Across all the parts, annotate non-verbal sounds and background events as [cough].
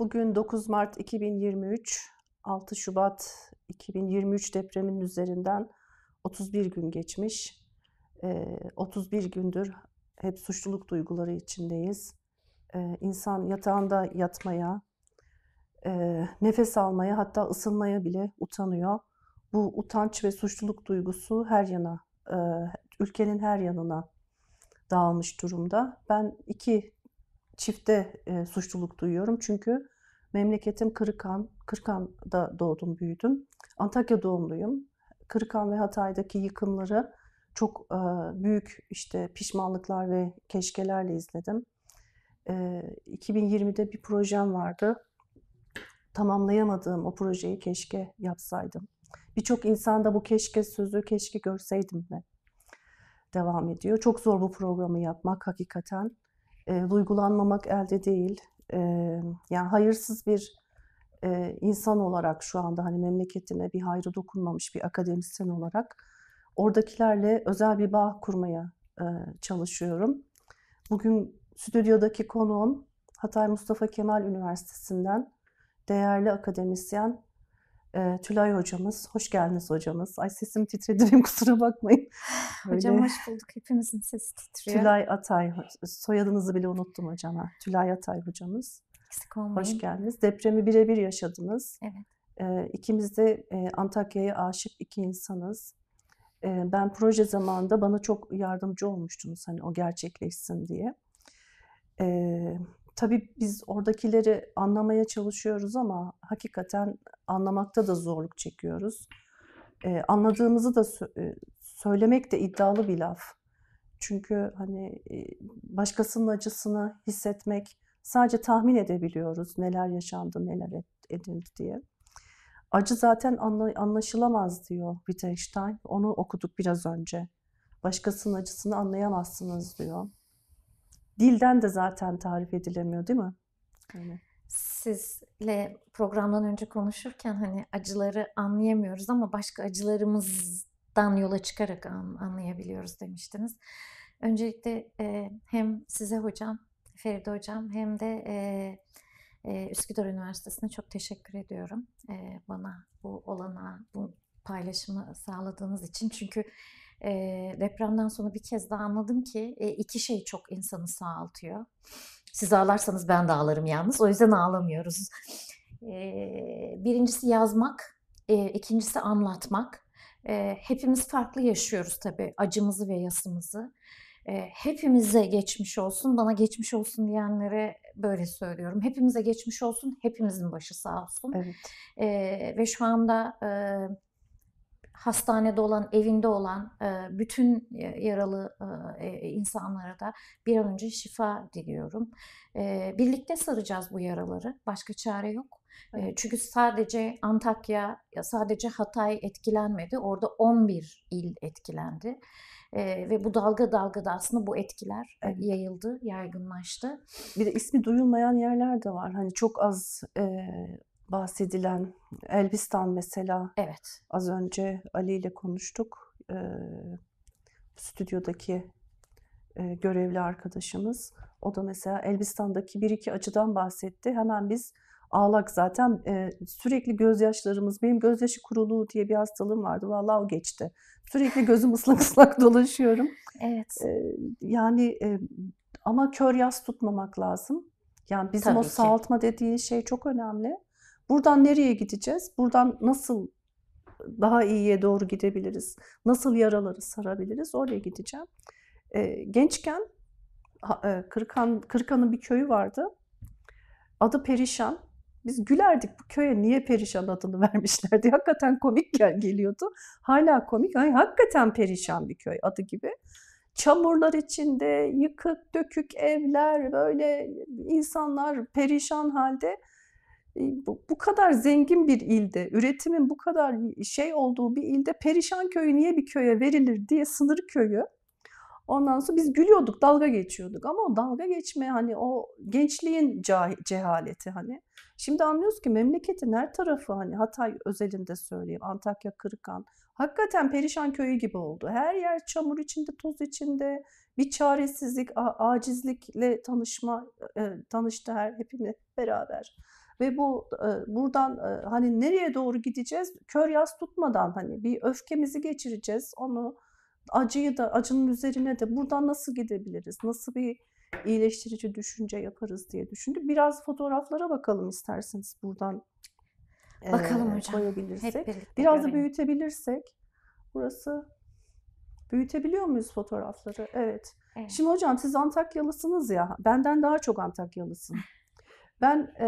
Bugün 9 Mart 2023, 6 Şubat 2023 depreminin üzerinden 31 gün geçmiş. 31 gündür hep suçluluk duyguları içindeyiz. İnsan yatağında yatmaya, nefes almaya hatta ısınmaya bile utanıyor. Bu utanç ve suçluluk duygusu her yana, ülkenin her yanına dağılmış durumda. Ben iki çifte suçluluk duyuyorum. Çünkü Memleketim Kırıkan. Kırıkan'da doğdum, büyüdüm. Antakya doğumluyum. Kırıkan ve Hatay'daki yıkımları çok e, büyük işte pişmanlıklar ve keşkelerle izledim. E, 2020'de bir projem vardı. Tamamlayamadığım o projeyi keşke yapsaydım. Birçok insanda bu keşke sözü keşke görseydim de devam ediyor. Çok zor bu programı yapmak hakikaten. E, duygulanmamak elde değil e, yani hayırsız bir e, insan olarak şu anda hani memleketime bir hayrı dokunmamış bir akademisyen olarak oradakilerle özel bir bağ kurmaya e, çalışıyorum. Bugün stüdyodaki konuğum Hatay Mustafa Kemal Üniversitesi'nden değerli akademisyen e, Tülay hocamız. Hoş geldiniz hocamız. Ay sesim titredi kusura bakmayın. Öyle. Hocam hoş bulduk. Hepimizin sesi titriyor. Tülay Atay. Soyadınızı bile unuttum hocam. Tülay Atay hocamız. Eksik olmayın. Hoş geldiniz. Depremi birebir yaşadınız. Evet. E, ikimiz de e, Antakya'ya aşık iki insanız. E, ben proje zamanında bana çok yardımcı olmuştunuz hani o gerçekleşsin diye. E, tabii biz oradakileri anlamaya çalışıyoruz ama hakikaten anlamakta da zorluk çekiyoruz. Ee, anladığımızı da sö- söylemek de iddialı bir laf. Çünkü hani başkasının acısını hissetmek sadece tahmin edebiliyoruz neler yaşandı, neler edildi diye. Acı zaten anla, anlaşılamaz diyor Wittgenstein. Onu okuduk biraz önce. Başkasının acısını anlayamazsınız diyor dilden de zaten tarif edilemiyor değil mi? Yani. Sizle programdan önce konuşurken hani acıları anlayamıyoruz ama başka acılarımızdan yola çıkarak anlayabiliyoruz demiştiniz. Öncelikle e, hem size hocam, Feride hocam hem de e, e, Üsküdar Üniversitesi'ne çok teşekkür ediyorum. E, bana bu olana, bu paylaşımı sağladığınız için. Çünkü e, depremden sonra bir kez daha anladım ki e, iki şey çok insanı sağaltıyor. Siz ağlarsanız ben de ağlarım yalnız. O yüzden ağlamıyoruz. E, birincisi yazmak, e, ikincisi anlatmak. E, hepimiz farklı yaşıyoruz tabii acımızı ve yasımızı. E, hepimize geçmiş olsun, bana geçmiş olsun diyenlere böyle söylüyorum. Hepimize geçmiş olsun, hepimizin başı sağ olsun. Evet. E, ve şu anda... E, hastanede olan, evinde olan e, bütün e, yaralı e, insanlara da bir an önce şifa diliyorum. Birlikte saracağız bu yaraları. Başka çare yok. Evet. Çünkü sadece Antakya, sadece Hatay etkilenmedi. Orada 11 il etkilendi. Ee, ve bu dalga dalga da aslında bu etkiler evet. yayıldı, yaygınlaştı. Bir de ismi duyulmayan yerler de var. Hani çok az e, bahsedilen Elbistan mesela. Evet. Az önce Ali ile konuştuk. E, stüdyodaki e, görevli arkadaşımız. O da mesela Elbistan'daki bir iki açıdan bahsetti. Hemen biz ağlak zaten e, sürekli gözyaşlarımız, benim gözyaşı kuruluğu diye bir hastalığım vardı. Valla o geçti. Sürekli gözüm ıslak [laughs] ıslak dolaşıyorum. Evet. E, yani e, ama kör yaz tutmamak lazım. Yani bizim Tabii o ki. sağaltma dediğin şey çok önemli. Buradan nereye gideceğiz? Buradan nasıl daha iyiye doğru gidebiliriz? Nasıl yaraları sarabiliriz? Oraya gideceğim. Ee, e, gençken Kırkan, Kırkan'ın bir köyü vardı. Adı Perişan. Biz gülerdik bu köye niye Perişan adını [laughs] vermişlerdi. Hakikaten komik gel geliyordu. Hala komik. Ay, hakikaten perişan bir köy adı gibi. Çamurlar içinde, yıkık dökük evler, böyle insanlar perişan halde bu, kadar zengin bir ilde, üretimin bu kadar şey olduğu bir ilde perişan köyü niye bir köye verilir diye sınır köyü. Ondan sonra biz gülüyorduk, dalga geçiyorduk ama o dalga geçme hani o gençliğin cehaleti hani. Şimdi anlıyoruz ki memleketin her tarafı hani Hatay özelinde söyleyeyim, Antakya, Kırıkan. Hakikaten perişan köyü gibi oldu. Her yer çamur içinde, toz içinde. Bir çaresizlik, acizlikle tanışma, e, tanıştı her hepimiz beraber ve bu e, buradan e, hani nereye doğru gideceğiz? Kör yaz tutmadan hani bir öfkemizi geçireceğiz. Onu acıyı da acının üzerine de buradan nasıl gidebiliriz? Nasıl bir iyileştirici düşünce yaparız diye düşündüm. Biraz fotoğraflara bakalım isterseniz buradan. E, bakalım e, hocam. Koyabilirsek. Hep Biraz göreyim. da büyütebilirsek. Burası büyütebiliyor muyuz fotoğrafları? Evet. evet. Şimdi hocam siz Antakyalısınız ya. Benden daha çok Antakyalısın. [laughs] Ben e,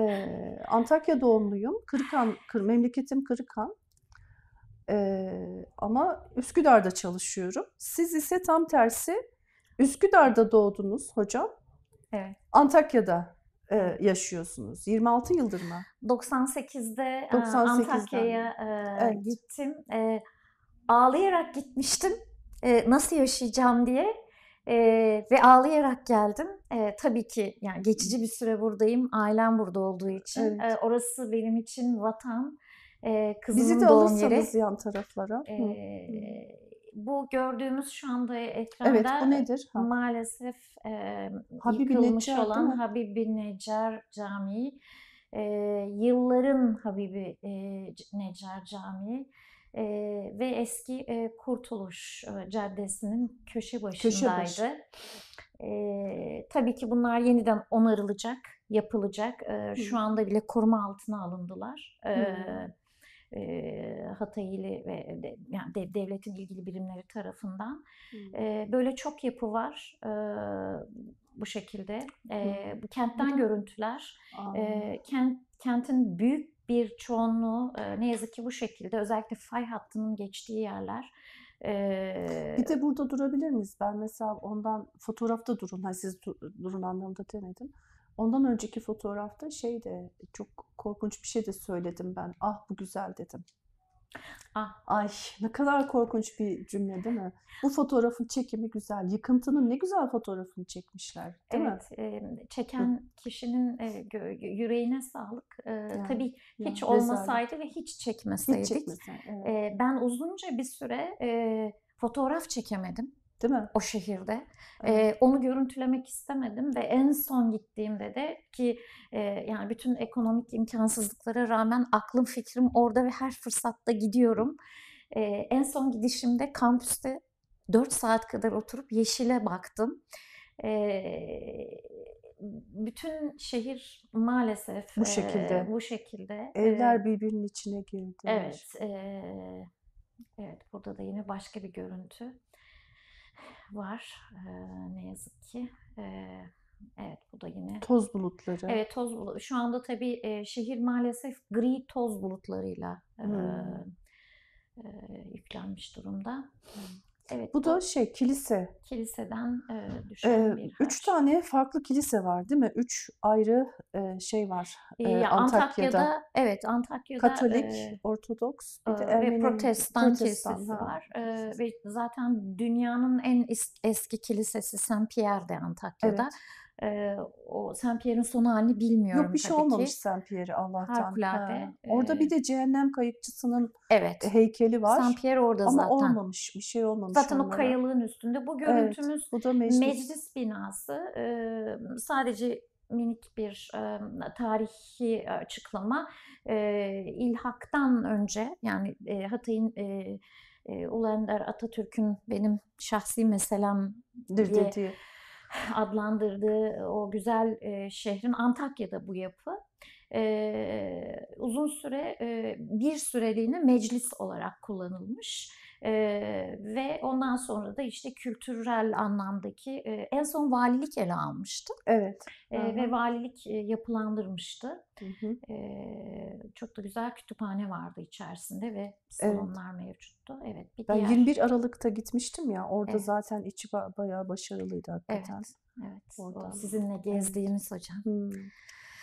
Antakya doğumluyum. Kırıkan, kır, memleketim Kırıkan. E, ama Üsküdar'da çalışıyorum. Siz ise tam tersi Üsküdar'da doğdunuz hocam. Evet. Antakya'da e, yaşıyorsunuz. 26 yıldır mı? 98'de, 98'den. Antakya'ya e, evet. gittim. E, ağlayarak gitmiştim. E, nasıl yaşayacağım diye. E, ve ağlayarak geldim. E, tabii ki yani geçici bir süre buradayım. Ailem burada olduğu için. Evet. E, orası benim için vatan. E, kızımın Bizi de doğum yeri. yan taraflara. E, Bu gördüğümüz şu anda ekranda evet, bu nedir? Ha. maalesef e, Habibi yıkılmış Necer, olan Habibi Necer Camii. E, yılların Habibi e, Necer Camii e, ve eski e, Kurtuluş Caddesi'nin köşe başındaydı. Köşe başı. e, tabii ki bunlar yeniden onarılacak, yapılacak. E, şu anda bile koruma altına alındılar. E, hmm. e, Hatayili ve de, yani de, devletin ilgili birimleri tarafından. E, böyle çok yapı var. E, bu şekilde. E, bu kentten görüntüler. E, kent, kentin büyük bir çoğunluğu e, ne yazık ki bu şekilde özellikle fay hattının geçtiği yerler. E, bir de burada durabilir miyiz? Ben mesela ondan fotoğrafta durun, hani siz durun anlamda demedim. Ondan önceki fotoğrafta şey de çok korkunç bir şey de söyledim ben. Ah bu güzel dedim. Ah. Ay ne kadar korkunç bir cümle değil mi? Bu fotoğrafın çekimi güzel. Yıkıntının ne güzel fotoğrafını çekmişler değil evet, mi? Evet. çeken kişinin e, yüreğine sağlık. E, yani, tabii hiç yani, olmasaydı rezalet. ve hiç çekmeseydik. Hiç çekmeseydik. Evet. E, ben uzunca bir süre fotoğraf çekemedim. Değil mi? O şehirde. Evet. Ee, onu görüntülemek istemedim ve en son gittiğimde de ki e, yani bütün ekonomik imkansızlıklara rağmen aklım fikrim orada ve her fırsatta gidiyorum. Ee, en son gidişimde kampüste 4 saat kadar oturup yeşile baktım. Ee, bütün şehir maalesef bu şekilde. E, bu şekilde. Evler e, birbirinin içine girdi. Evet. E, evet burada da yine başka bir görüntü var e, ne yazık ki. E, evet bu da yine. Toz bulutları. Evet toz bulutları. Şu anda tabii e, şehir maalesef gri toz bulutlarıyla hmm. e, e, yüklenmiş durumda. Hmm. Evet. Bu da şey kilise. Kiliseden e, düşen bir harç. Üç tane farklı kilise var değil mi? Üç ayrı e, şey var e, Antakya'da. Antakya'da. Evet Antakya'da. Katolik, e, Ortodoks bir de Ermeni, ve Protestan, Protestan kilisesi var. E, ve zaten dünyanın en eski kilisesi Saint Pierre de Antakya'da. Evet. E, o Saint Pierre'in son halini bilmiyorum Yok bir şey olmamış ki. Saint Pierre Allah'tan. Harikulade. Ha. Orada bir de cehennem kayıkçısının evet. E, heykeli var. Saint Pierre orada Ama zaten. Ama olmamış bir şey olmamış. Zaten onlara. o kayalığın üstünde. Bu görüntümüz evet, bu da meclis. meclis binası. Ee, sadece minik bir e, tarihi açıklama. E, ilhaktan önce yani e, Hatay'ın e, e, Ulu Atatürk'ün benim şahsi meselemdir diye, adlandırdığı o güzel e, şehrin Antakya'da bu yapı e, uzun süre e, bir süreliğine meclis olarak kullanılmış ee, ve ondan sonra da işte kültürel anlamdaki e, en son valilik ele almıştı. Evet. E, ve valilik e, yapılandırmıştı. Hı hı. E, çok da güzel kütüphane vardı içerisinde ve salonlar evet. mevcuttu. Evet. Bir ben diğer... 21 Aralık'ta gitmiştim ya. Orada evet. zaten içi bayağı başarılıydı hakikaten. Evet. Evet. Orada. sizinle gezdiğimiz evet. hocam. Hmm.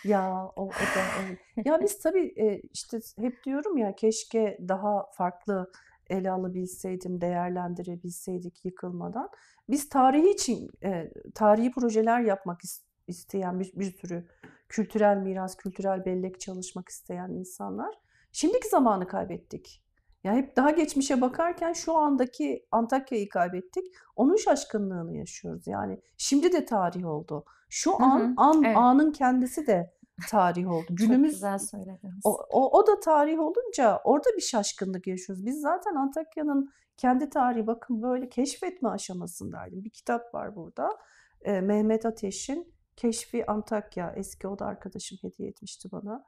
Ya o, o da o. ya biz tabii işte hep diyorum ya keşke daha farklı ele alabilseydim, değerlendirebilseydik yıkılmadan. Biz tarihi için e, tarihi projeler yapmak isteyen bir, bir sürü kültürel miras, kültürel bellek çalışmak isteyen insanlar şimdiki zamanı kaybettik. Ya hep daha geçmişe bakarken şu andaki Antakya'yı kaybettik. Onun şaşkınlığını yaşıyoruz. Yani şimdi de tarih oldu. Şu an, hı hı, an evet. anın kendisi de tarih oldu. Günümüz Çok güzel söylediniz. O, o, o da tarih olunca orada bir şaşkınlık yaşıyoruz. Biz zaten Antakya'nın kendi tarihi bakın böyle keşfetme aşamasındaydım. Bir kitap var burada. E, Mehmet Ateş'in Keşfi Antakya. Eski oda arkadaşım hediye etmişti bana.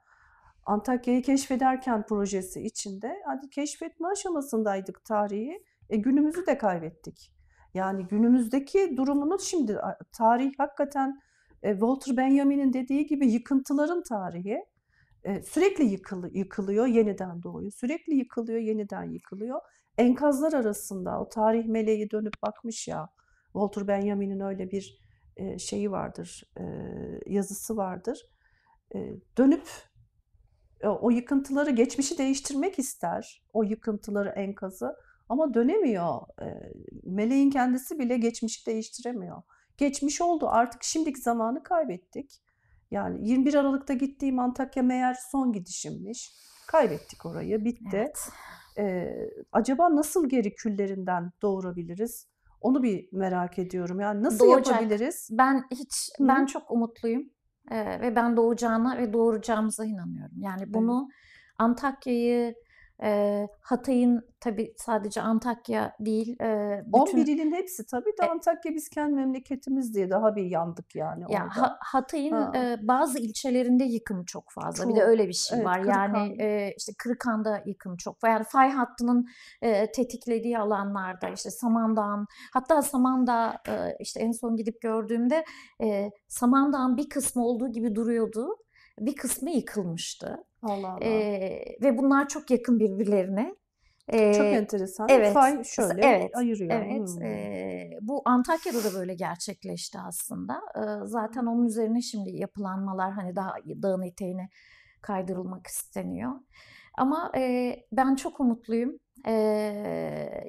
Antakya'yı keşfederken projesi içinde hadi keşfetme aşamasındaydık tarihi. E, günümüzü de kaybettik. Yani günümüzdeki durumunu şimdi tarih hakikaten e, Walter Benjamin'in dediği gibi yıkıntıların tarihi e, sürekli yıkılı, yıkılıyor, yeniden doğuyor. Sürekli yıkılıyor, yeniden yıkılıyor. Enkazlar arasında o tarih meleği dönüp bakmış ya. Walter Benjamin'in öyle bir e, şeyi vardır, yazısı vardır. Dönüp o yıkıntıları, geçmişi değiştirmek ister. O yıkıntıları, enkazı ama dönemiyor. Meleğin kendisi bile geçmişi değiştiremiyor. Geçmiş oldu artık şimdiki zamanı kaybettik. Yani 21 Aralık'ta gittiğim Antakya meğer son gidişimmiş. Kaybettik orayı bitti. Evet. Ee, acaba nasıl geri küllerinden doğurabiliriz? Onu bir merak ediyorum. Yani nasıl Doğacak. yapabiliriz? Ben hiç Hı. ben çok umutluyum. Ee, ve ben doğacağına ve doğuracağımıza inanıyorum. Yani bunu evet. Antakya'yı Hatay'ın tabi sadece Antakya değil. bütün... 11 ilin hepsi tabi de e Antakya biz kendi memleketimiz diye daha bir yandık yani. Ya, orada. Hatay'ın ha. bazı ilçelerinde yıkım çok fazla. Çok, bir de öyle bir şey evet, var. Kırıkan. Yani işte Kırıkan'da yıkım çok fazla. Yani fay hattının tetiklediği alanlarda işte Samandağ'ın hatta Samandağ işte en son gidip gördüğümde e, Samandağ'ın bir kısmı olduğu gibi duruyordu. Bir kısmı yıkılmıştı. Allah Allah. Ee, ve bunlar çok yakın birbirlerine. Ee, çok enteresan. Evet. Fay şöyle evet, ayırıyor. Evet. Hmm. bu Antakya'da da böyle gerçekleşti aslında. E, zaten onun üzerine şimdi yapılanmalar hani daha dağın eteğine kaydırılmak isteniyor. Ama e, ben çok umutluyum. E,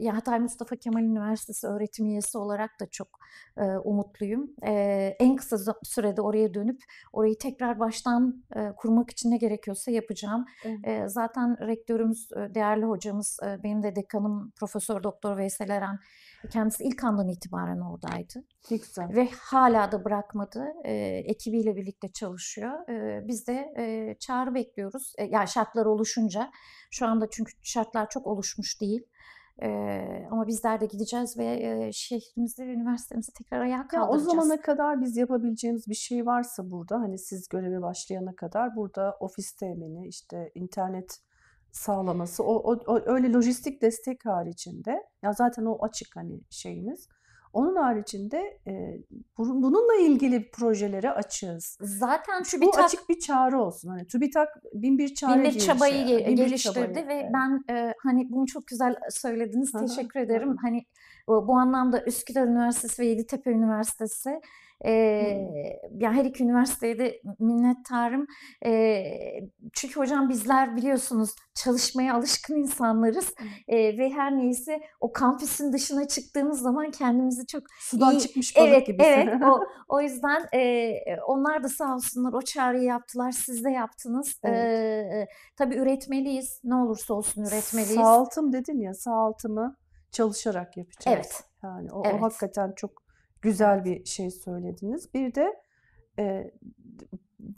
ya Hatay Mustafa Kemal Üniversitesi öğretim üyesi olarak da çok e, umutluyum. E, en kısa sürede oraya dönüp orayı tekrar baştan e, kurmak için ne gerekiyorsa yapacağım. Evet. E, zaten rektörümüz, değerli hocamız, e, benim de dekanım Profesör Doktor Veysel Eren Kendisi ilk andan itibaren oradaydı. Ne güzel. Ve hala da bırakmadı. E, ekibiyle birlikte çalışıyor. E, biz de e, çağrı bekliyoruz. E, yani şartlar oluşunca. Şu anda çünkü şartlar çok oluşmuş değil. Ee, ama bizler de gideceğiz ve e, şehrimizi, üniversitemizi tekrar ayağa kaldıracağız. Ya o zamana kadar biz yapabileceğimiz bir şey varsa burada hani siz göreve başlayana kadar burada ofis temini işte internet sağlaması. O, o, o öyle lojistik destek haricinde ya zaten o açık hani şeyimiz. Onun haricinde e, bununla ilgili projelere açığız. Zaten TÜBİTAK... Bu açık bir çağrı olsun. Hani TÜBİTAK bin bir çare bin bir çabayı gelişti. Bin bir geliştirdi çabayı. ve ben e, hani bunu çok güzel söylediniz. hı Teşekkür ederim. hı Hani bu anlamda Üsküdar Üniversitesi ve Yeditepe Üniversitesi e, hmm. yani her iki üniversiteye de minnettarım. E, çünkü hocam bizler biliyorsunuz çalışmaya alışkın insanlarız e, ve her neyse o kampüsün dışına çıktığımız zaman kendimizi çok Sudan iyi... çıkmış balık evet, gibisin. Evet, o, [laughs] o yüzden e, onlar da sağ olsunlar o çağrıyı yaptılar, siz de yaptınız. Evet. E, tabii üretmeliyiz, ne olursa olsun üretmeliyiz. Sağaltım dedin ya, sağaltımı çalışarak yapacağız. Evet. Yani o, evet. o hakikaten çok güzel bir şey söylediniz. Bir de e,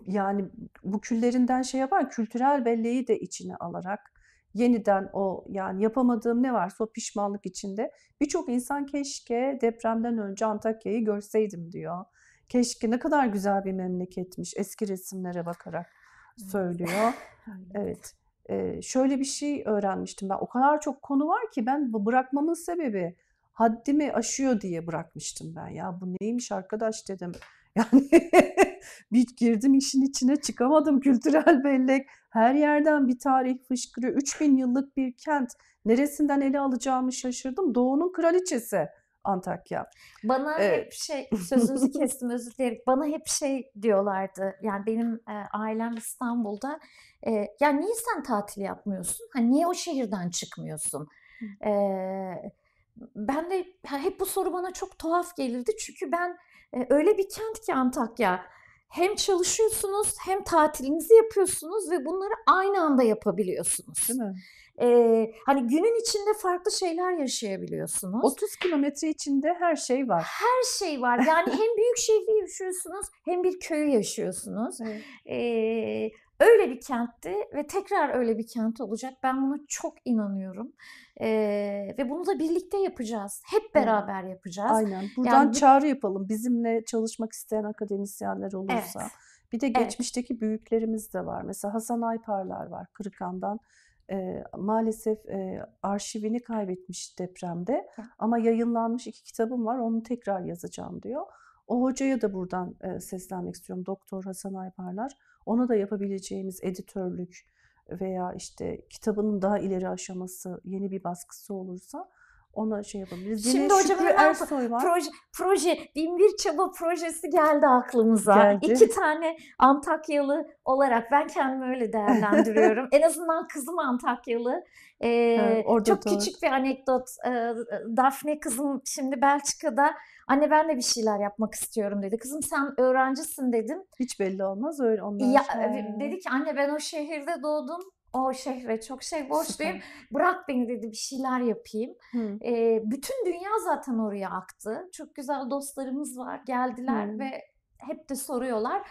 yani bu küllerinden şey yapan kültürel belleği de içine alarak yeniden o yani yapamadığım ne varsa o pişmanlık içinde birçok insan keşke depremden önce Antakya'yı görseydim diyor. Keşke ne kadar güzel bir memleketmiş eski resimlere bakarak söylüyor. [laughs] evet şöyle bir şey öğrenmiştim ben. O kadar çok konu var ki ben bırakmamın sebebi haddimi aşıyor diye bırakmıştım ben. Ya bu neymiş arkadaş dedim. [laughs] Yani bir girdim işin içine çıkamadım kültürel bellek. Her yerden bir tarih fışkırıyor. 3000 yıllık bir kent. Neresinden ele alacağımı şaşırdım. Doğu'nun kraliçesi. Antakya. Bana evet. hep şey sözünüzü [laughs] kestim özür dilerim. Bana hep şey diyorlardı. Yani benim e, ailem İstanbul'da. E, ya niye sen tatil yapmıyorsun? Hani niye o şehirden çıkmıyorsun? E, ben de hep bu soru bana çok tuhaf gelirdi. Çünkü ben e, öyle bir kent ki Antakya. Hem çalışıyorsunuz hem tatilinizi yapıyorsunuz ve bunları aynı anda yapabiliyorsunuz. Değil mi? E, hani günün içinde farklı şeyler yaşayabiliyorsunuz. 30 kilometre içinde her şey var. Her şey var. Yani hem büyük şehri yaşıyorsunuz hem bir köyü yaşıyorsunuz. Evet. E, öyle bir kentti ve tekrar öyle bir kent olacak. Ben buna çok inanıyorum. Ee, ve bunu da birlikte yapacağız. Hep beraber yapacağız. Aynen. Buradan yani, çağrı yapalım. Bizimle çalışmak isteyen akademisyenler olursa. Evet. Bir de geçmişteki evet. büyüklerimiz de var. Mesela Hasan Ayparlar var Kırıkan'dan e, maalesef e, arşivini kaybetmiş depremde ama yayınlanmış iki kitabım var onu tekrar yazacağım diyor. O hocaya da buradan e, seslenmek istiyorum. Doktor Hasan Ayparlar. Ona da yapabileceğimiz editörlük veya işte kitabının daha ileri aşaması, yeni bir baskısı olursa ona şey yapabiliriz. Şimdi Yine hocam Şükrü Ersoy var. Proje, proje, bir Çaba projesi geldi aklımıza. Geldi. İki tane Antakyalı olarak ben kendimi öyle değerlendiriyorum. [laughs] en azından kızım Antakyalı. Ee, evet, çok doğru. küçük bir anekdot. Ee, Dafne kızım şimdi Belçika'da anne ben de bir şeyler yapmak istiyorum dedi. Kızım sen öğrencisin dedim. Hiç belli olmaz öyle onlar. Ya, şey. Dedi ki anne ben o şehirde doğdum o şehre çok şey borçluyum. Bırak beni dedi bir şeyler yapayım. E, bütün dünya zaten oraya aktı. Çok güzel dostlarımız var. Geldiler Hı. ve hep de soruyorlar.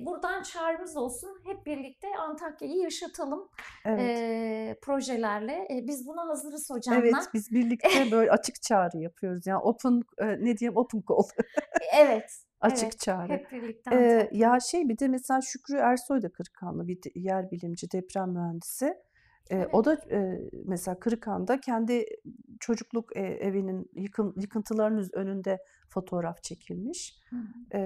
Buradan çağrımız olsun. Hep birlikte Antakya'yı yaşatalım evet. e, projelerle. E, biz buna hazırız hocamla. Evet biz birlikte [laughs] böyle açık çağrı yapıyoruz. Yani open e, ne diyeyim open call. [laughs] evet. Açık evet, çağrı. Hep birlikte. Antakya. ya şey bir de mesela Şükrü Ersoy da Kırıkhanlı bir de, yer bilimci, deprem mühendisi. Evet. O da e, mesela Kırıkan'da kendi çocukluk e, evinin yıkın, yıkıntılarının önünde fotoğraf çekilmiş. Hı.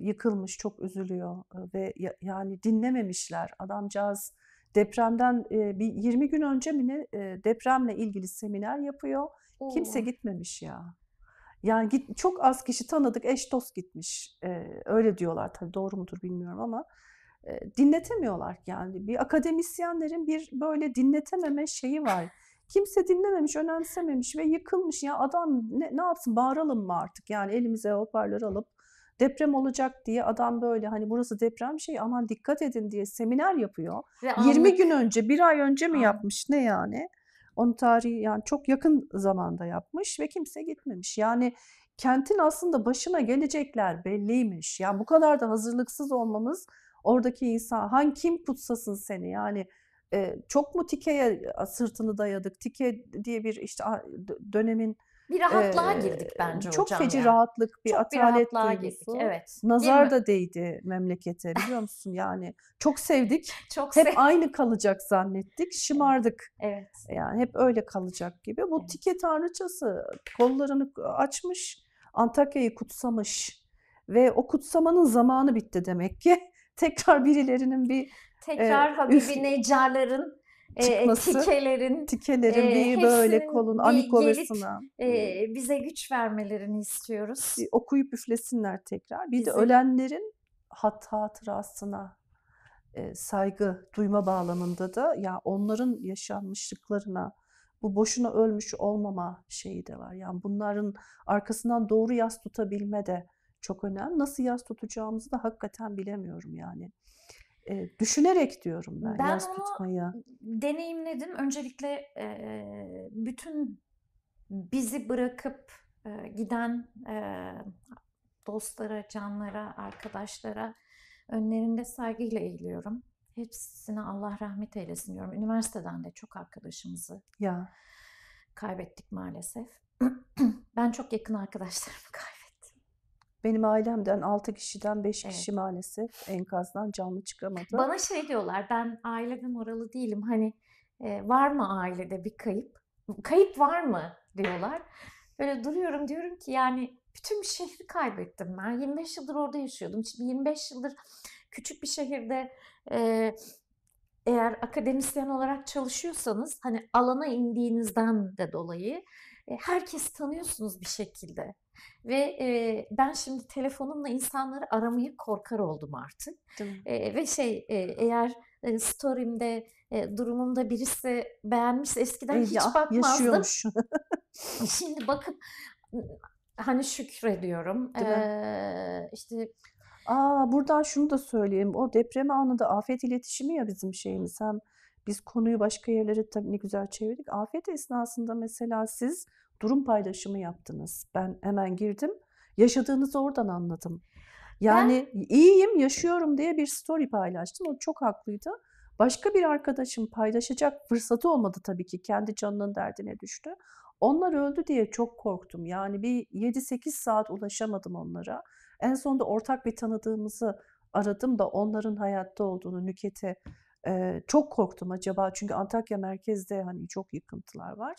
yıkılmış, çok üzülüyor ve ya, yani dinlememişler. Adamcağız depremden e, bir 20 gün önce mi ne e, depremle ilgili seminer yapıyor. Oo. Kimse gitmemiş ya. Yani git, çok az kişi tanıdık, eş dost gitmiş. E, öyle diyorlar tabii doğru mudur bilmiyorum ama dinletemiyorlar yani. Bir akademisyenlerin bir böyle dinletememe şeyi var. Kimse dinlememiş, önemsememiş ve yıkılmış. Ya adam ne, ne yapsın bağıralım mı artık yani elimize hoparlörü alıp deprem olacak diye adam böyle hani burası deprem şey aman dikkat edin diye seminer yapıyor. Ve 20 gün önce, bir ay önce mi yapmış ne yani? Onun tarihi yani çok yakın zamanda yapmış ve kimse gitmemiş. Yani kentin aslında başına gelecekler belliymiş. Yani bu kadar da hazırlıksız olmamız Oradaki insan hangi kim kutsasın seni yani e, çok mu tikeye sırtını dayadık? Tike diye bir işte dönemin bir rahatlığa ee, girdik bence çok hocam. feci yani. rahatlık, bir çok atalet bir duygusu. Girdik, evet. Nazar da değdi memlekete biliyor musun yani. Çok sevdik. [laughs] çok hep sev aynı kalacak zannettik. Şımardık. Evet. Yani hep öyle kalacak gibi. Bu evet. tike tanrıçası kollarını açmış, Antakya'yı kutsamış ve o kutsamanın zamanı bitti demek ki tekrar birilerinin bir tekrar e, Habibi Necar'ların e, çıkması, e, tikelerin, tikelerin e, bir böyle kolun amikovasına e, bize güç vermelerini istiyoruz. Bir okuyup üflesinler tekrar. Bir bize. de ölenlerin hatta hatırasına e, saygı duyma bağlamında da ya onların yaşanmışlıklarına bu boşuna ölmüş olmama şeyi de var. Yani bunların arkasından doğru yas tutabilme de çok önemli. Nasıl yaz tutacağımızı da hakikaten bilemiyorum yani. E, düşünerek diyorum ben, ben yaz tutmaya. deneyimledim. Öncelikle e, bütün bizi bırakıp e, giden e, dostlara, canlara, arkadaşlara önlerinde saygıyla eğiliyorum. Hepsine Allah rahmet eylesin diyorum. Üniversiteden de çok arkadaşımızı ya. kaybettik maalesef. [clears throat] ben çok yakın arkadaşlarımı [laughs] kaybettim benim ailemden 6 kişiden 5 kişi Evet. maalesef enkazdan canlı çıkamadı. Bana şey diyorlar ben aileden oralı değilim hani e, var mı ailede bir kayıp? Kayıp var mı diyorlar. Böyle duruyorum diyorum ki yani bütün bir şehri kaybettim ben. 25 yıldır orada yaşıyordum. Şimdi 25 yıldır küçük bir şehirde e, eğer akademisyen olarak çalışıyorsanız hani alana indiğinizden de dolayı e, herkesi tanıyorsunuz bir şekilde. Ve e, ben şimdi telefonumla insanları aramayı korkar oldum artık. E, ve şey e, eğer e, story'imde e, durumumda birisi beğenmiş eskiden eh, hiç ya, bakmazdım. [laughs] şimdi bakıp hani şükrediyorum. Ee, işte Aa buradan şunu da söyleyeyim. O deprem anında afet iletişimi ya bizim şeyimiz. Hem biz konuyu başka yerlere tabii ne güzel çevirdik. Afiyet esnasında mesela siz durum paylaşımı yaptınız. Ben hemen girdim. Yaşadığınızı oradan anladım. Yani ben... iyiyim, yaşıyorum diye bir story paylaştım. O çok haklıydı. Başka bir arkadaşım paylaşacak fırsatı olmadı tabii ki. Kendi canının derdine düştü. Onlar öldü diye çok korktum. Yani bir 7-8 saat ulaşamadım onlara. En sonunda ortak bir tanıdığımızı aradım da onların hayatta olduğunu, Nüket'e e, çok korktum acaba çünkü Antakya merkezde hani çok yıkıntılar var.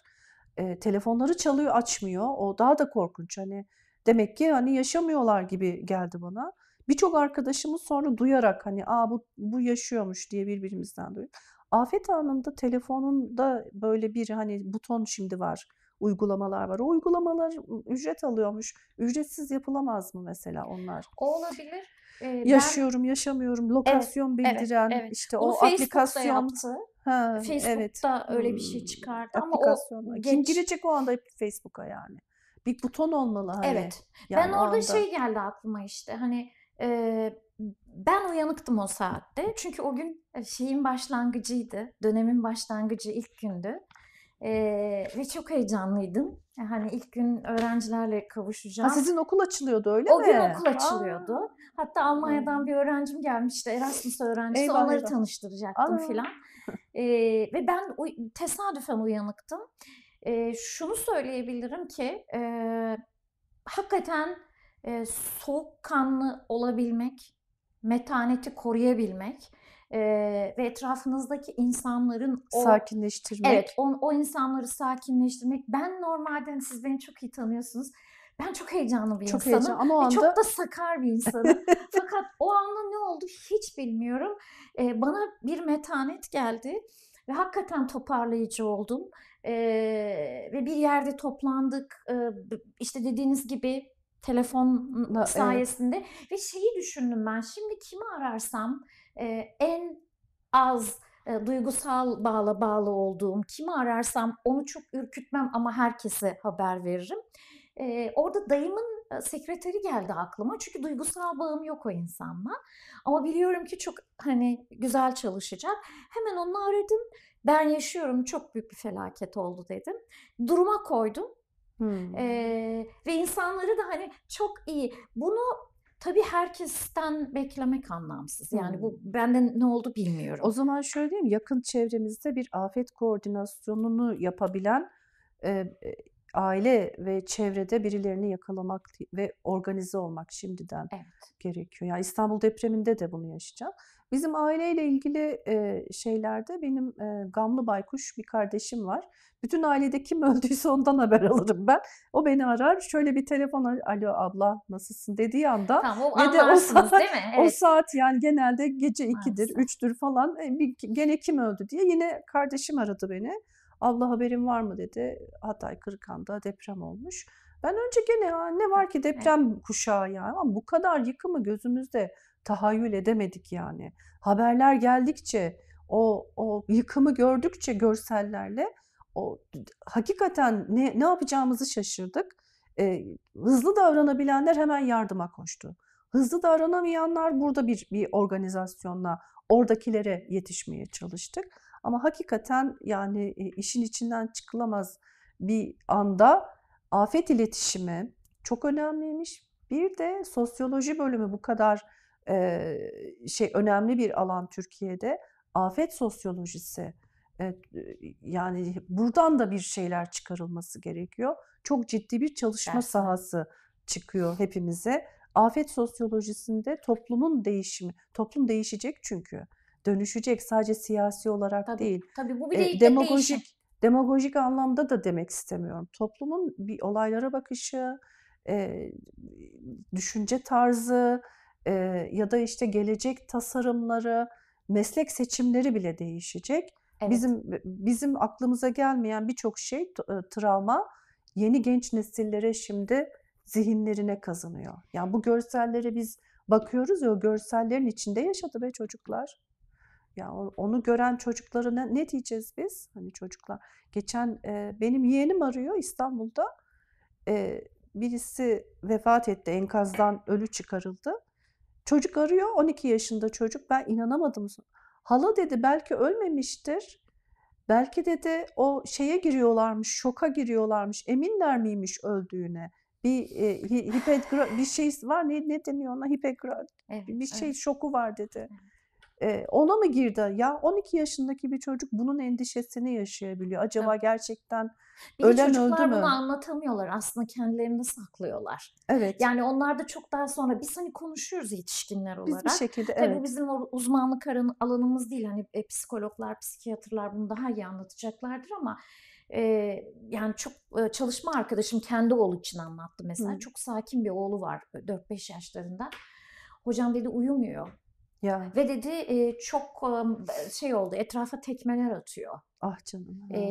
E, telefonları çalıyor açmıyor. O daha da korkunç hani demek ki hani yaşamıyorlar gibi geldi bana. Birçok arkadaşımız sonra duyarak hani aa bu, bu yaşıyormuş diye birbirimizden duyuyor. Afet anında telefonunda böyle bir hani buton şimdi var uygulamalar var. O uygulamalar ücret alıyormuş. Ücretsiz yapılamaz mı mesela onlar? O olabilir. Ee, Yaşıyorum, ben, yaşamıyorum, lokasyon evet, bildiren evet, evet. işte o, o aplikasyon. Yaptı. Ha, Facebook'ta evet. öyle bir şey hmm. çıkardı ama o geç... kim girecek o anda Facebook'a yani? Bir buton olmalı hani. Evet. Yani ben orada anda... şey geldi aklıma işte hani e, ben uyanıktım o saatte. Çünkü o gün şeyin başlangıcıydı. Dönemin başlangıcı ilk gündü ve çok heyecanlıydım. E, hani ilk gün öğrencilerle kavuşacağım. Ha, sizin okul açılıyordu öyle o mi? O gün okul açılıyordu. Aa. Hatta Almanya'dan bir öğrencim gelmişti. Erasmus öğrencisi. Eyvallah. Onları tanıştıracaktım filan. [laughs] Ee, ve ben tesadüfen uyanıktım. Ee, şunu söyleyebilirim ki e, hakikaten e, soğukkanlı olabilmek, metaneti koruyabilmek e, ve etrafınızdaki insanların o, sakinleştirmek. Evet, o, o insanları sakinleştirmek. Ben normalden hani, siz beni çok iyi tanıyorsunuz. Ben çok heyecanlı bir çok insanım. Heyecan, ama anda... Çok da sakar bir insanım. [laughs] Fakat o anda ne oldu hiç bilmiyorum. Ee, bana bir metanet geldi ve hakikaten toparlayıcı oldum. Ee, ve bir yerde toplandık. Ee, işte dediğiniz gibi telefon sayesinde evet. ve şeyi düşündüm ben. Şimdi kimi ararsam en az e, duygusal bağla bağlı olduğum, kimi ararsam onu çok ürkütmem ama herkese haber veririm. Ee, orada dayımın e, sekreteri geldi aklıma çünkü duygusal bağım yok o insanla. Ama biliyorum ki çok hani güzel çalışacak. Hemen onu aradım. Ben yaşıyorum çok büyük bir felaket oldu dedim. Duruma koydum. Hmm. Ee, ve insanları da hani çok iyi. Bunu Tabii herkesten beklemek anlamsız. Yani bu benden ne oldu bilmiyorum. O zaman şöyle diyeyim yakın çevremizde bir afet koordinasyonunu yapabilen e, e, aile ve çevrede birilerini yakalamak ve organize olmak şimdiden evet. gerekiyor. Yani İstanbul depreminde de bunu yaşayacağım. Bizim aileyle ilgili şeylerde benim e, gamlı baykuş bir kardeşim var. Bütün ailede kim [laughs] öldüyse ondan haber alırım ben. O beni arar. Şöyle bir telefon Alo abla nasılsın dediği anda. Tamam ve de o saat, değil mi? Evet. O saat yani genelde gece 2'dir, 3'tür falan. E, bir, gene kim öldü diye yine kardeşim aradı beni. Abla haberin var mı dedi. Hatay Kırıkan'da deprem olmuş. Ben önce gene ne var ki deprem kuşağı ya. Ama bu kadar yıkımı gözümüzde tahayyül edemedik yani. Haberler geldikçe, o, o yıkımı gördükçe görsellerle o hakikaten ne, ne yapacağımızı şaşırdık. E, hızlı davranabilenler hemen yardıma koştu. Hızlı davranamayanlar burada bir, bir organizasyonla oradakilere yetişmeye çalıştık. Ama hakikaten yani e, işin içinden çıkılamaz bir anda afet iletişimi çok önemliymiş. Bir de sosyoloji bölümü bu kadar şey önemli bir alan Türkiye'de afet sosyolojisi. yani buradan da bir şeyler çıkarılması gerekiyor. Çok ciddi bir çalışma evet. sahası çıkıyor hepimize. Afet sosyolojisinde toplumun değişimi, toplum değişecek çünkü. Dönüşecek sadece siyasi olarak tabii, değil. Tabii bu bir de, demagojik değişim. demagojik anlamda da demek istemiyorum. Toplumun bir olaylara bakışı, düşünce tarzı, e, ya da işte gelecek tasarımları, meslek seçimleri bile değişecek. Evet. Bizim bizim aklımıza gelmeyen birçok şey travma yeni genç nesillere şimdi zihinlerine kazanıyor. Yani bu görsellere biz bakıyoruz ya o görsellerin içinde yaşadı be çocuklar. Ya onu gören çocuklarına ne diyeceğiz biz? Hani çocuklar. Geçen e, benim yeğenim arıyor İstanbul'da. E, birisi vefat etti. Enkazdan ölü çıkarıldı. Çocuk arıyor 12 yaşında çocuk ben inanamadım. Hala dedi belki ölmemiştir. Belki dedi o şeye giriyorlarmış, şoka giriyorlarmış. Eminler miymiş öldüğüne? Bir e, hipegra bir şey var ne ne deniyor ona hipegra evet, bir şey evet. şoku var dedi. Evet ona mı girdi? Ya 12 yaşındaki bir çocuk bunun endişesini yaşayabiliyor. Acaba evet. gerçekten bir ölen öldü mü? Çocuklar bunu anlatamıyorlar. Aslında kendilerini saklıyorlar. Evet. Yani onlar da çok daha sonra biz hani konuşuyoruz yetişkinler olarak. Biz bir şekilde Tabii evet. bu bizim uzmanlık alanımız değil. Hani e, psikologlar, psikiyatrlar bunu daha iyi anlatacaklardır ama yani çok e, çalışma arkadaşım kendi oğlu için anlattı mesela. Hı. Çok sakin bir oğlu var 4-5 yaşlarında. Hocam dedi uyumuyor ya. Ve dedi e, çok şey oldu etrafa tekmeler atıyor. Ah canım. E,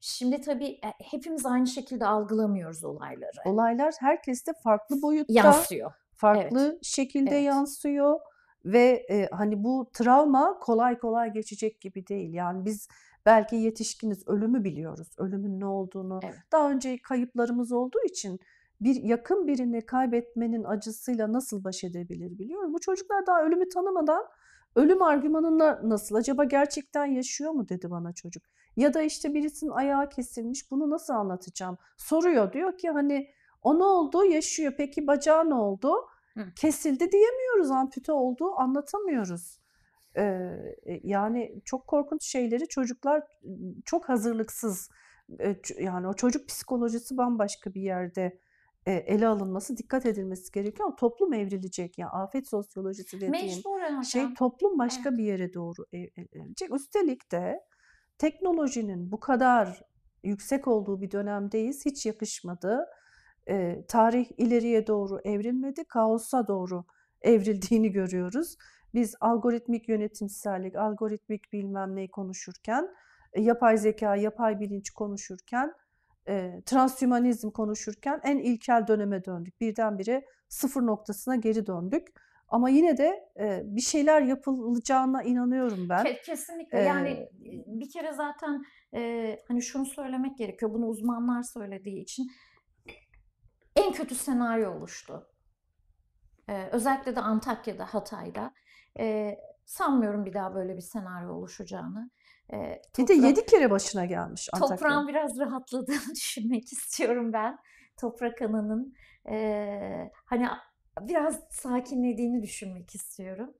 şimdi tabii e, hepimiz aynı şekilde algılamıyoruz olayları. Olaylar herkeste farklı boyutta. Yansıyor. Farklı evet. şekilde evet. yansıyor ve e, hani bu travma kolay kolay geçecek gibi değil. Yani biz belki yetişkiniz ölümü biliyoruz. Ölümün ne olduğunu. Evet. Daha önce kayıplarımız olduğu için bir yakın birini kaybetmenin acısıyla nasıl baş edebilir biliyorum. Bu çocuklar daha ölümü tanımadan ölüm argümanına nasıl acaba gerçekten yaşıyor mu dedi bana çocuk. Ya da işte birisinin ayağı kesilmiş bunu nasıl anlatacağım soruyor diyor ki hani o ne oldu yaşıyor peki bacağı ne oldu kesildi diyemiyoruz ampute oldu anlatamıyoruz. Ee, yani çok korkunç şeyleri çocuklar çok hazırlıksız yani o çocuk psikolojisi bambaşka bir yerde e, ele alınması, dikkat edilmesi gerekiyor ama toplum evrilecek. Yani afet sosyolojisi dediğim şey toplum başka evet. bir yere doğru evrilecek. E, Üstelik de teknolojinin bu kadar yüksek olduğu bir dönemdeyiz. Hiç yakışmadı. E, tarih ileriye doğru evrilmedi. Kaosa doğru evrildiğini görüyoruz. Biz algoritmik yönetimsellik, algoritmik bilmem neyi konuşurken, e, yapay zeka, yapay bilinç konuşurken e, transhümanizm konuşurken en ilkel döneme döndük. Birdenbire sıfır noktasına geri döndük. Ama yine de e, bir şeyler yapılacağına inanıyorum ben. Kesinlikle. Ee, yani bir kere zaten e, hani şunu söylemek gerekiyor. Bunu uzmanlar söylediği için en kötü senaryo oluştu. E, özellikle de Antakya'da, Hatay'da. E, sanmıyorum bir daha böyle bir senaryo oluşacağını. E, toprak, bir de yedi kere başına gelmiş Antakya. Toprağın biraz rahatladığını [laughs] düşünmek istiyorum ben. Toprak ananın e, hani biraz sakinlediğini düşünmek istiyorum.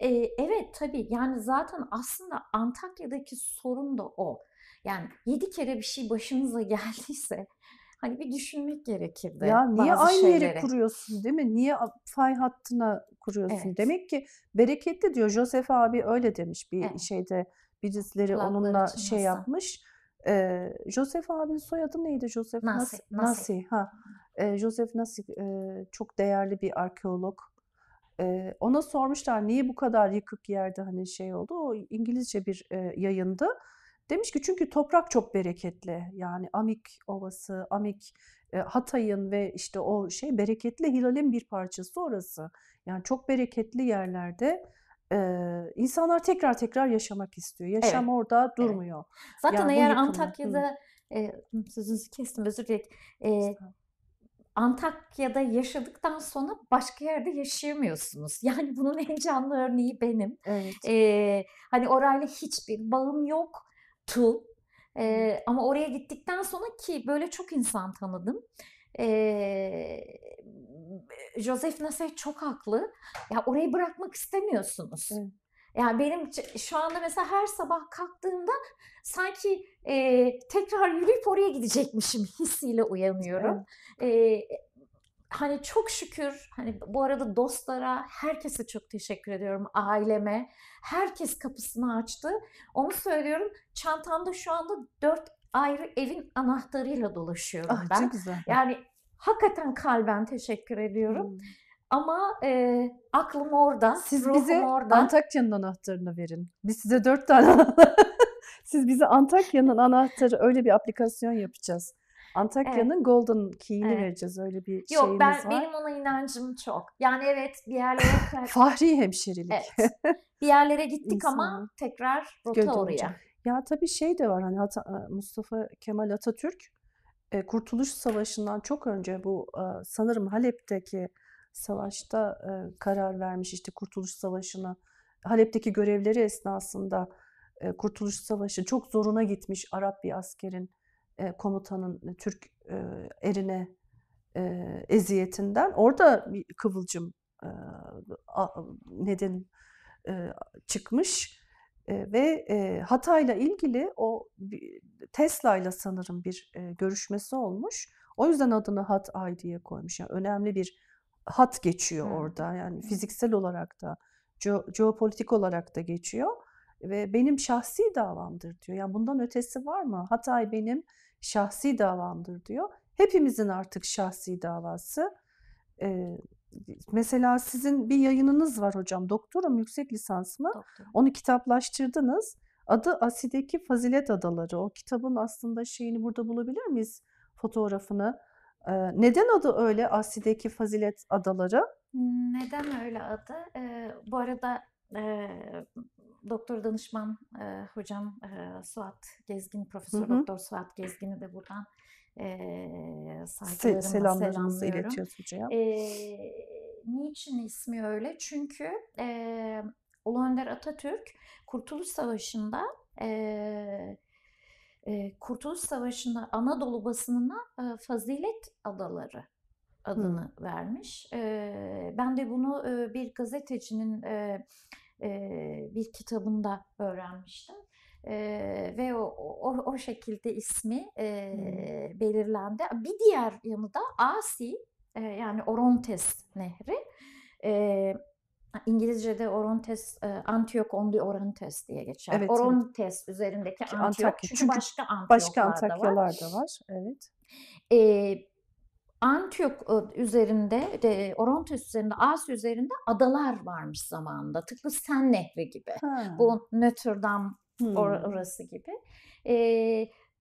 E, evet tabii yani zaten aslında Antakya'daki sorun da o. Yani yedi kere bir şey başınıza [laughs] geldiyse hani bir düşünmek gerekirdi. Ya niye aynı şeyleri. yere kuruyorsun değil mi? Niye fay hattına kuruyorsun? Evet. Demek ki bereketli diyor. Joseph abi öyle demiş bir evet. şeyde birisileri Kulakları onunla çınlasın. şey yapmış. E, Joseph abinin soyadı neydi Joseph? Nasi. Nasi. Nasi. Ha. E, Joseph Nasi e, çok değerli bir arkeolog. E, ona sormuşlar niye bu kadar yıkık yerde hani şey oldu. O İngilizce bir e, yayında. Demiş ki çünkü toprak çok bereketli. Yani Amik Ovası, Amik e, Hatay'ın ve işte o şey bereketli Hilal'in bir parçası orası. Yani çok bereketli yerlerde ee, insanlar tekrar tekrar yaşamak istiyor. Yaşam Evet, orada durmuyor. Zaten Yani eğer Antakya'da e, sözünüzü kestim özür dilerim. E, Antakya'da yaşadıktan sonra başka yerde yaşayamıyorsunuz. [laughs] Yani bunun en canlı örneği benim. Evet. E, hani orayla hiçbir bağım yoktu. E, ama oraya gittikten sonra ki böyle çok insan tanıdım. E, Joseph Nasef çok haklı. Ya orayı bırakmak istemiyorsunuz. Evet. Yani benim şu anda mesela her sabah kalktığımda sanki e, tekrar yürüyüp oraya gidecekmişim [laughs] hissiyle uyanıyorum. Evet. E, hani çok şükür hani bu arada dostlara, herkese çok teşekkür ediyorum. Aileme, herkes kapısını açtı. Onu söylüyorum. Çantamda şu anda dört ayrı evin anahtarıyla dolaşıyorum ah, ben. Çok güzel. Yani hakikaten kalben teşekkür ediyorum. Hmm. Ama e, aklım orada, Siz ruhum bize orada. Antakya'nın anahtarını verin. Biz size dört tane [laughs] Siz bize Antakya'nın [laughs] anahtarı öyle bir aplikasyon yapacağız. Antakya'nın evet. golden key'ini evet. vereceğiz. Öyle bir Yok, şeyimiz ben, var. Yok benim ona inancım çok. Yani evet bir yerlere... [laughs] Fahri hemşerilik. Evet. Bir yerlere gittik İnsan. ama tekrar rota Gördüm oraya. Ya tabii şey de var hani e, Mustafa Kemal Atatürk Kurtuluş Savaşı'ndan çok önce bu sanırım Halep'teki savaşta karar vermiş işte Kurtuluş Savaşı'na. Halep'teki görevleri esnasında Kurtuluş Savaşı çok zoruna gitmiş Arap bir askerin, komutanın Türk erine eziyetinden. Orada bir kıvılcım neden e, çıkmış ve Hatay'la ilgili o Tesla'yla sanırım bir görüşmesi olmuş. O yüzden adını Hatay diye koymuş. Yani önemli bir hat geçiyor hmm. orada. Yani fiziksel olarak da, ce- jeopolitik olarak da geçiyor. Ve benim şahsi davamdır diyor. Yani bundan ötesi var mı? Hatay benim şahsi davamdır diyor. Hepimizin artık şahsi davası. Ee, mesela sizin bir yayınınız var hocam. Doktorum yüksek lisans mı? Doktor. Onu kitaplaştırdınız. Adı Asideki Fazilet Adaları. O kitabın aslında şeyini burada bulabilir miyiz? Fotoğrafını. Ee, neden adı öyle Asideki Fazilet Adaları? Neden öyle adı? Ee, bu arada e, doktor danışman e, hocam e, Suat Gezgin, Profesör Doktor Suat Gezgin'i de buradan e, saygılarımı Se selamlarımızı iletiyoruz hocam. E, niçin ismi öyle? Çünkü e, Ulu Önder Atatürk Kurtuluş Savaşı'nda e, e, Kurtuluş Savaşı'nda Anadolu basınına e, Fazilet Adaları adını Hı. vermiş. E, ben de bunu e, bir gazetecinin e, e, bir kitabında öğrenmiştim e, ve o, o, o şekilde ismi e, hmm. belirlendi. Bir diğer yanı da Asi e, yani Orontes Nehri. E, İngilizce'de Orontes, e, Antioch on the Orontes diye geçer. Evet, Orontes evet. üzerindeki Antioch. Antakya. Çünkü, çünkü başka Antiochlar başka Antakyalar da var. var. Evet. E, Antiyok üzerinde, de, Orontes üzerinde, Asya üzerinde adalar varmış zamanında. Tıpkı Sen Nehri gibi. Ha. Bu Notre Dame Or hmm. orası gibi. E,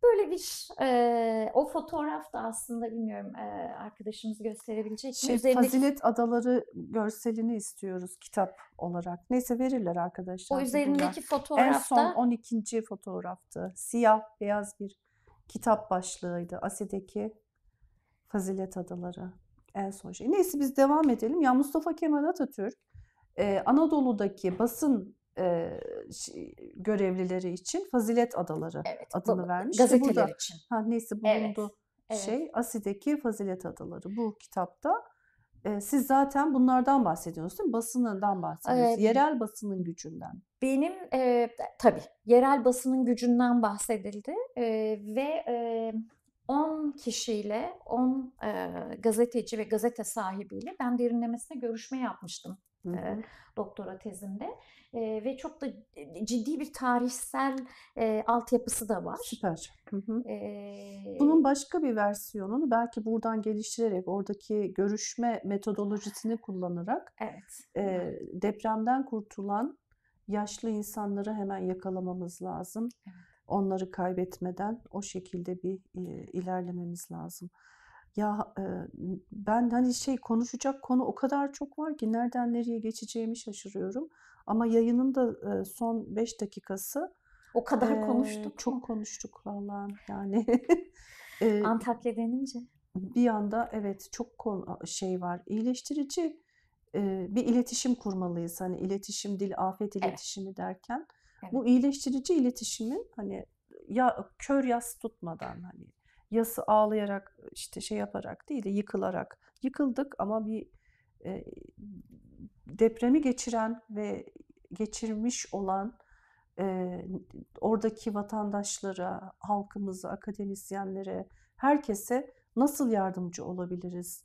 böyle bir e, o fotoğraf da aslında bilmiyorum e, arkadaşımız gösterebilecek şey, mi? Üzerindeki... Fazilet Adaları görselini istiyoruz kitap olarak. Neyse verirler arkadaşlar. O üzerindeki fotoğrafta. En son 12. fotoğraftı. Siyah beyaz bir kitap başlığıydı. Asi'deki Fazilet Adaları. En son şey. Neyse biz devam edelim. Ya Mustafa Kemal Atatürk e, Anadolu'daki basın e, görevlileri için Fazilet Adaları evet, adını bu, vermiş. Gazeteler burada, için. Ha, neyse bulundu evet, şey evet. Asi'deki Fazilet Adaları bu kitapta. E, siz zaten bunlardan bahsediyorsunuz değil mi? Basından bahsediyorsunuz. Evet. Yerel basının gücünden. Benim e, tabii yerel basının gücünden bahsedildi e, ve e, kişiyle 10 e, gazeteci ve gazete sahibiyle ben derinlemesine görüşme yapmıştım. E, doktora tezimde e, ve çok da ciddi bir tarihsel e, altyapısı da var. Süper. Hı hı. E, Bunun başka bir versiyonunu belki buradan geliştirerek oradaki görüşme metodolojisini kullanarak evet. e, depremden kurtulan yaşlı insanları hemen yakalamamız lazım. Evet. Onları kaybetmeden o şekilde bir ilerlememiz lazım. Ya ben hani şey konuşacak konu o kadar çok var ki nereden nereye geçeceğimi şaşırıyorum. Ama yayının da son 5 dakikası o kadar e, konuştuk. Çok konuştuk vallahi yani. [laughs] Antakya denince bir anda evet çok kon şey var. İyileştirici bir iletişim kurmalıyız. Hani iletişim dil afet iletişimi evet. derken evet. bu iyileştirici iletişimin hani ya kör yas tutmadan hani yası ağlayarak işte şey yaparak değil de yıkılarak yıkıldık ama bir e, depremi geçiren ve geçirmiş olan e, oradaki vatandaşlara, halkımıza, akademisyenlere, herkese nasıl yardımcı olabiliriz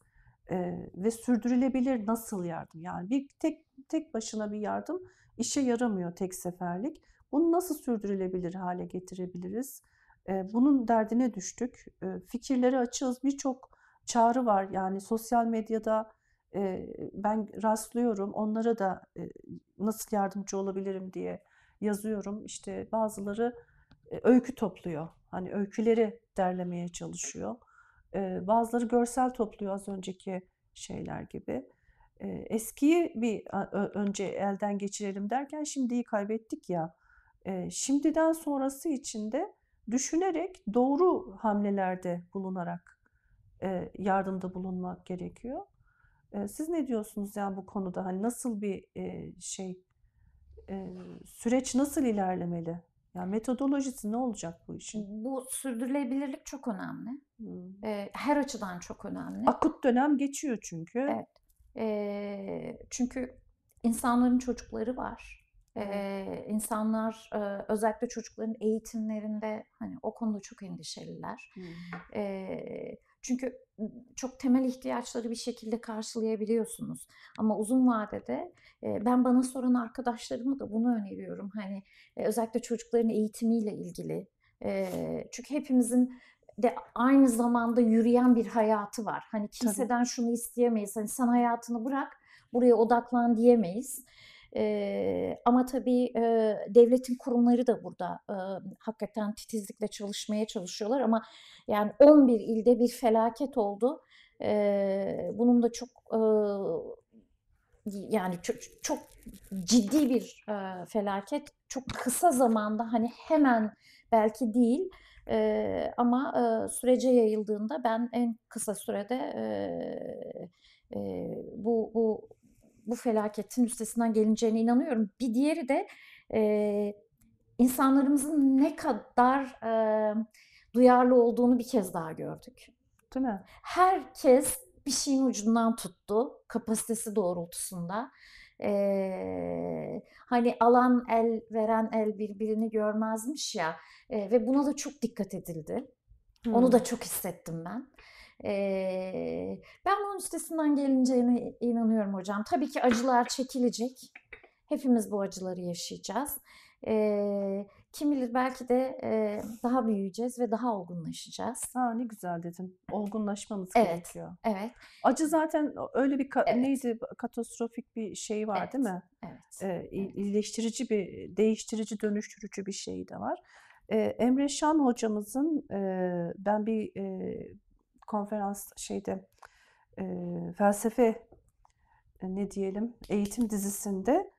e, ve sürdürülebilir nasıl yardım? Yani bir tek tek başına bir yardım işe yaramıyor tek seferlik. Bunu nasıl sürdürülebilir hale getirebiliriz? E, bunun derdine düştük. E, fikirleri açığız. Birçok çağrı var. Yani sosyal medyada ben rastlıyorum onlara da nasıl yardımcı olabilirim diye yazıyorum. İşte bazıları e, öykü topluyor. Hani öyküleri derlemeye çalışıyor. Bazıları görsel topluyor az önceki şeyler gibi. Eskiyi bir önce elden geçirelim derken şimdiyi kaybettik ya. Şimdiden sonrası için de düşünerek doğru hamlelerde bulunarak yardımda bulunmak gerekiyor. Siz ne diyorsunuz ya bu konuda? Hani nasıl bir şey süreç nasıl ilerlemeli? Yani metodolojisi ne olacak bu işin? Bu sürdürülebilirlik çok önemli. Hmm. her açıdan çok önemli. Akut dönem geçiyor çünkü. Evet. çünkü insanların çocukları var. Hmm. E, özellikle çocukların eğitimlerinde hani o konuda çok endişeliler. Hmm. çünkü çok temel ihtiyaçları bir şekilde karşılayabiliyorsunuz. Ama uzun vadede ben bana soran arkadaşlarıma da bunu öneriyorum. Hani özellikle çocukların eğitimiyle ilgili. çünkü hepimizin de aynı zamanda yürüyen bir hayatı var. Hani kimseden Tabii. şunu isteyemeyiz. Hani sen hayatını bırak, buraya odaklan diyemeyiz. E, ama tabii e, devletin kurumları da burada e, hakikaten titizlikle çalışmaya çalışıyorlar ama yani 11 ilde bir felaket oldu. E, bunun da çok e, yani çok, çok ciddi bir e, felaket. Çok kısa zamanda hani hemen belki değil e, ama e, sürece yayıldığında ben en kısa sürede e, e, bu bu bu felaketin üstesinden gelineceğine inanıyorum. Bir diğeri de e, insanlarımızın ne kadar e, duyarlı olduğunu bir kez daha gördük. Değil mi? Herkes bir şeyin ucundan tuttu kapasitesi doğrultusunda. Ee, hani alan el veren el birbirini görmezmiş ya e, ve buna da çok dikkat edildi. Hmm. Onu da hmm. çok hissettim ben ben bunun üstesinden gelineceğine inanıyorum hocam. Tabii ki acılar çekilecek. Hepimiz bu acıları yaşayacağız. kim bilir belki de daha büyüyeceğiz ve daha olgunlaşacağız. Ha ne güzel dedin. Olgunlaşmamız evet, gerekiyor. Evet. Acı zaten öyle bir ka- evet. neydi katastrofik bir şey var evet, değil mi? Evet. Ee, İyileştirici bir, değiştirici, dönüştürücü bir şey de var. Ee, Emre Şan hocamızın e, ben bir e, konferans şeyde e, felsefe e, ne diyelim eğitim dizisinde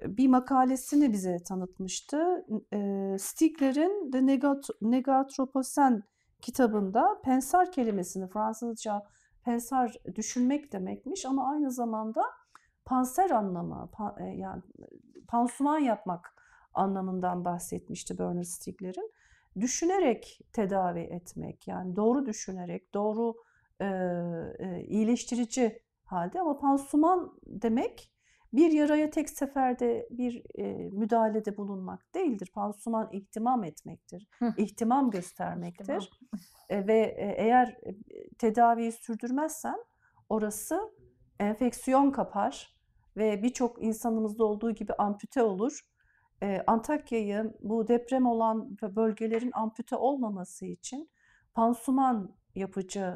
bir makalesini bize tanıtmıştı. E, Stigler'in The Negat Negatroposen kitabında pensar kelimesini Fransızca pensar düşünmek demekmiş ama aynı zamanda panser anlamı pan, e, yani pansuman yapmak anlamından bahsetmişti Bernard Stigler'in düşünerek tedavi etmek. Yani doğru düşünerek, doğru e, e, iyileştirici halde ama pansuman demek bir yaraya tek seferde bir e, müdahalede bulunmak değildir. Pansuman ihtimam etmektir, ihtimam [laughs] göstermektir. E, ve e, eğer tedaviyi sürdürmezsen orası enfeksiyon kapar ve birçok insanımızda olduğu gibi ampute olur Antakya'yı bu deprem olan bölgelerin ampute olmaması için pansuman yapıcı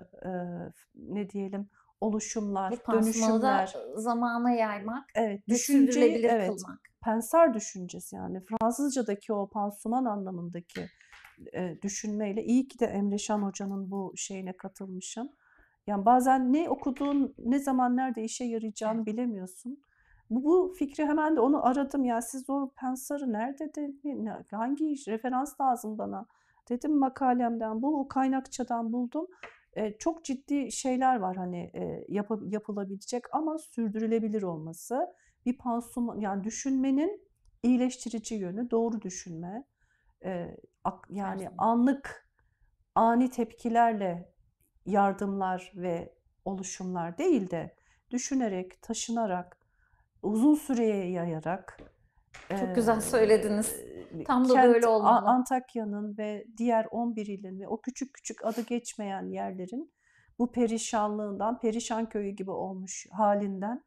ne diyelim oluşumlar, Bu dönüşümler. zamana yaymak, evet, düşünceyi, evet, kılmak. Pensar düşüncesi yani Fransızcadaki o pansuman anlamındaki e, düşünmeyle iyi ki de Emreşan Şan Hoca'nın bu şeyine katılmışım. Yani bazen ne okuduğun, ne zaman nerede işe yarayacağını bilemiyorsun. Bu, bu fikri hemen de onu aradım. Ya siz o pensarı nerede de, hangi iş, referans lazım bana dedim makalemden bul, o kaynakçadan buldum. E, çok ciddi şeyler var hani e, yap, yapılabilecek ama sürdürülebilir olması. Bir pansum yani düşünmenin iyileştirici yönü doğru düşünme. E, ak, yani anlık ani tepkilerle yardımlar ve oluşumlar değil de düşünerek, taşınarak uzun süreye yayarak çok güzel söylediniz. Tam da kent, böyle olmalı. Antakya'nın ve diğer 11 ilin ve o küçük küçük adı geçmeyen yerlerin bu perişanlığından, perişan köyü gibi olmuş halinden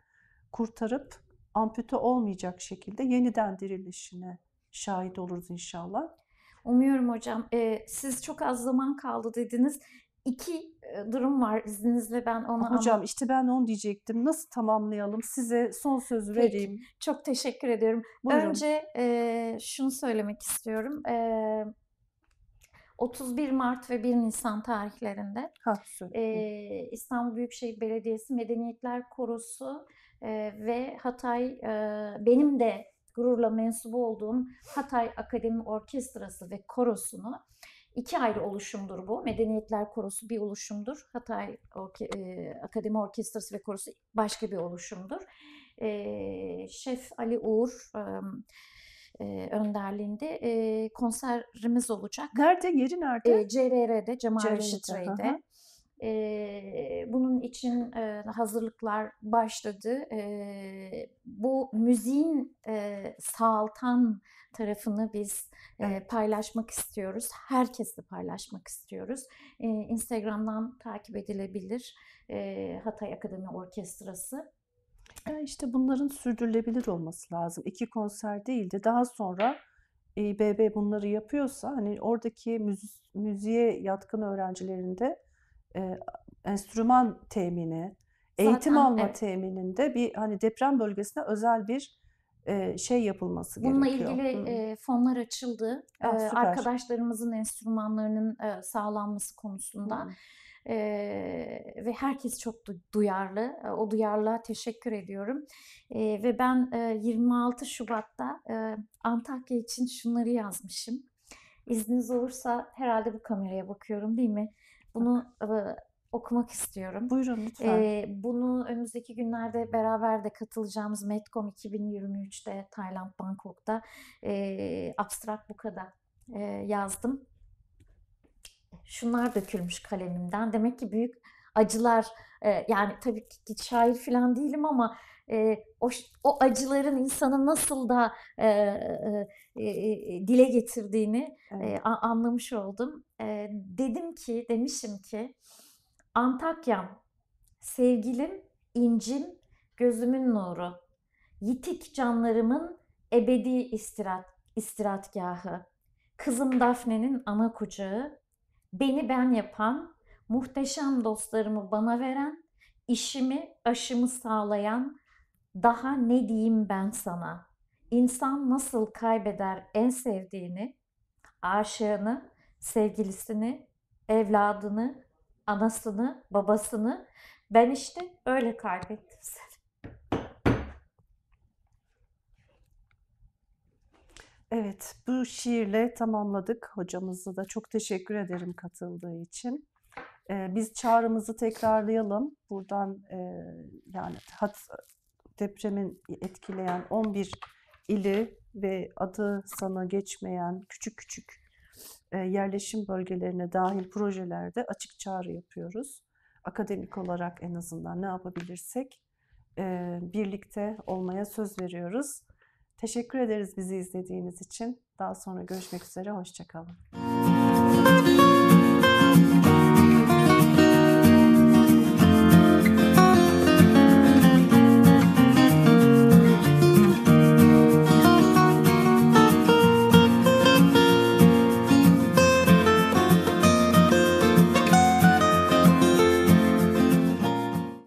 kurtarıp ampute olmayacak şekilde yeniden dirilişine şahit oluruz inşallah. Umuyorum hocam. Ee, siz çok az zaman kaldı dediniz. İki durum var izninizle ben onu ah, Hocam ama... işte ben onu diyecektim. Nasıl tamamlayalım? Size son sözü Peki. vereyim. Çok teşekkür ediyorum. Buyurun. Önce e, şunu söylemek istiyorum. E, 31 Mart ve 1 Nisan tarihlerinde ha, e, İstanbul Büyükşehir Belediyesi Medeniyetler Korosu e, ve Hatay e, benim de gururla mensubu olduğum Hatay Akademi Orkestrası ve Korosu'nu İki ayrı oluşumdur bu. Medeniyetler Korosu bir oluşumdur. Hatay Orke e, Akademi Orkestrası ve Korosu başka bir oluşumdur. E, Şef Ali Uğur e, e, önderliğinde e, konserimiz olacak. Nerede? Yeri nerede? E, CRR'de, Cemal Reşit Rey'de. E, bunun için e, hazırlıklar başladı. E, bu müziğin e, sağaltan tarafını biz e, paylaşmak istiyoruz. Herkesle paylaşmak istiyoruz. E, Instagram'dan takip edilebilir e, Hatay Akademi Orkestrası. Yani işte bunların sürdürülebilir olması lazım. İki konser değil de daha sonra İBB bunları yapıyorsa hani oradaki müzi müziğe yatkın öğrencilerinde e, enstrüman temini, Zaten, eğitim alma evet. temininde bir hani deprem bölgesine özel bir e, şey yapılması Bununla gerekiyor. Bununla ilgili e, fonlar açıldı. Ah, e, arkadaşlarımızın enstrümanlarının e, sağlanması konusunda. Hı. E, ve herkes çok duyarlı. E, o duyarlılığa teşekkür ediyorum. E, ve ben e, 26 Şubat'ta e, Antakya için şunları yazmışım. İzniniz olursa herhalde bu kameraya bakıyorum değil mi? Bunu okumak istiyorum. Buyurun lütfen. Ee, bunu önümüzdeki günlerde beraber de katılacağımız Metcom 2023'te Tayland Bangkok'ta e, abstrak bu kadar e, yazdım. Şunlar dökülmüş kalemimden. Demek ki büyük acılar e, yani tabii ki şair falan değilim ama e, o, o acıların insanı nasıl da e, e, e, dile getirdiğini evet. e, anlamış oldum e, dedim ki, demişim ki Antakya'm, sevgilim, incim, gözümün nuru, yitik canlarımın ebedi istirat, istirahatgahı, kızım Dafne'nin ana kucağı, beni ben yapan, muhteşem dostlarımı bana veren, işimi, aşımı sağlayan, daha ne diyeyim ben sana? İnsan nasıl kaybeder en sevdiğini, aşığını, sevgilisini, evladını, anasını, babasını. Ben işte öyle kaybettim seni. Evet, bu şiirle tamamladık. Hocamıza da çok teşekkür ederim katıldığı için. Ee, biz çağrımızı tekrarlayalım. Buradan e, yani hat, depremin etkileyen 11 ili ve adı sana geçmeyen küçük küçük e, yerleşim bölgelerine dahil projelerde açık çağrı yapıyoruz. Akademik olarak en azından ne yapabilirsek e, birlikte olmaya söz veriyoruz. Teşekkür ederiz bizi izlediğiniz için. Daha sonra görüşmek üzere, hoşçakalın.